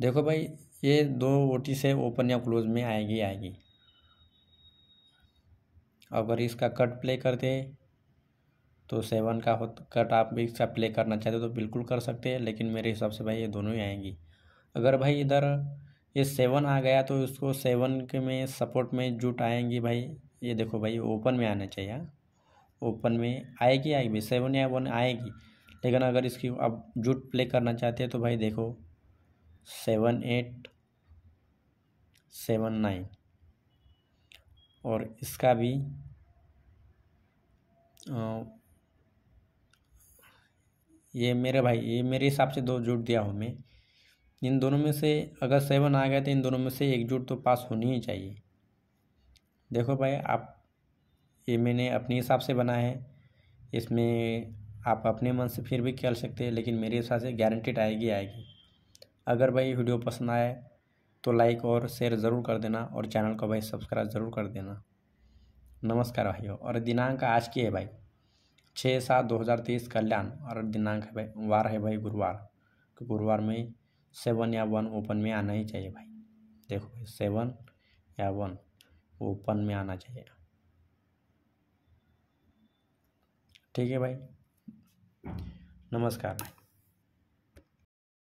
देखो भाई ये दो ओटिस से ओपन या क्लोज में आएगी आएगी अगर इसका कट प्ले करते तो सेवन का हो कट आप भी इसका प्ले करना चाहते हो तो बिल्कुल कर सकते हैं लेकिन मेरे हिसाब से भाई ये दोनों ही आएंगी अगर भाई इधर ये सेवन आ गया तो इसको सेवन के में सपोर्ट में जुट आएंगी भाई ये देखो भाई ओपन में आना चाहिए ओपन हाँ। में आएगी आएगी भाई सेवन या वन आएगी लेकिन अगर इसकी आप जुट प्ले करना चाहते हैं तो भाई देखो सेवन एट सेवन नाइन और इसका भी आ, ये मेरे भाई ये मेरे हिसाब से दो जुट दिया हूँ मैं इन दोनों में से अगर सेवन आ गया तो इन दोनों में से एक जुट तो पास होनी ही चाहिए देखो भाई आप ये मैंने अपने हिसाब से बनाया है इसमें आप अपने मन से फिर भी खेल सकते हैं लेकिन मेरे हिसाब से गारंटेड आएगी आएगी अगर भाई वीडियो पसंद आए तो लाइक और शेयर ज़रूर कर देना और चैनल को भाई सब्सक्राइब ज़रूर कर देना नमस्कार भाइयों और दिनांक आज की है भाई छः सात दो हज़ार तेईस कल्याण और दिनांक है भाई वार है भाई गुरुवार गुरुवार में सेवन या वन ओपन में आना ही चाहिए भाई देखो भाई सेवन या वन ओपन में आना चाहिए ठीक है भाई नमस्कार भाई